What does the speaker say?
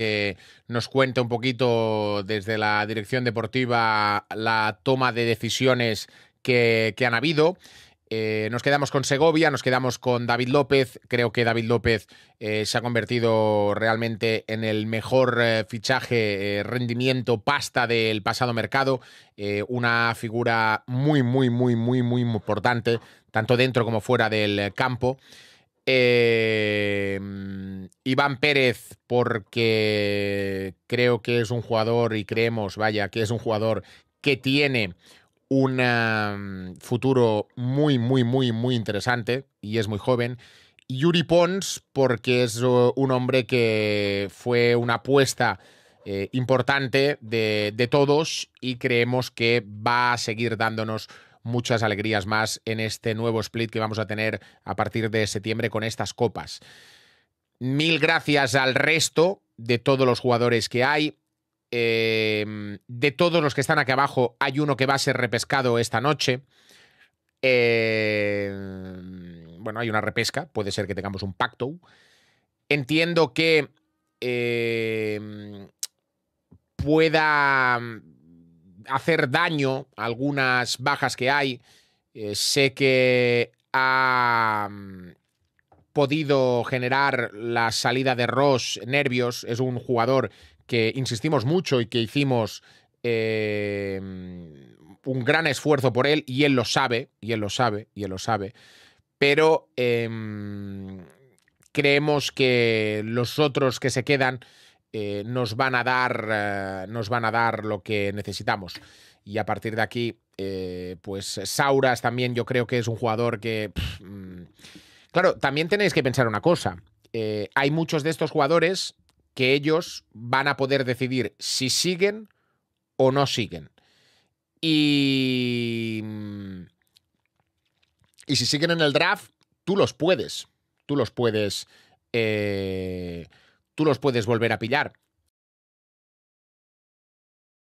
que nos cuenta un poquito desde la dirección deportiva la toma de decisiones que, han habido. Eh, nos quedamos con Segovia, nos quedamos con David López. Creo que David López eh, se ha convertido realmente en el mejor eh, fichaje, rendimiento, pasta del pasado mercado. una figura muy, muy, muy, muy, muy importante, tanto dentro como fuera del campo. Em, Iván Pérez, porque creo que es un jugador y creemos, vaya, que es un jugador que tiene un futuro muy, muy, muy, muy interesante y es muy joven. Yuri Pons, porque es uh, un hombre que fue una apuesta eh, importante de, de todos y creemos que va a seguir dándonos muchas alegrías más en este nuevo split que vamos a tener a partir de septiembre con estas copas. Mil gracias al resto de todos los jugadores que hay. Em, de todos los que están aquí abajo, hay uno que va a ser repescado esta noche. Em, bueno, hay una repesca, puede ser que tengamos un pacto. Entiendo que em, pueda hacer daño a algunas bajas que hay. Eh, sé que ha mm, podido generar la salida de Ross nervios. Es un jugador que insistimos mucho y que hicimos eh, mm, un gran esfuerzo por él y él lo sabe, y él lo sabe, y él lo sabe. Pero em, creemos que los otros que se quedan eh, nos, van a dar, eh, nos van a dar lo que necesitamos. Y a partir de aquí, eh, pues Sauras también yo creo que es un jugador que... Mm, claro, también tenéis que pensar una cosa. hay muchos de estos jugadores que ellos van a poder decidir si siguen o no siguen. Y... Mm, y si siguen en el draft, tú los puedes. Tú los puedes... Eh, tú los puedes volver a pillar.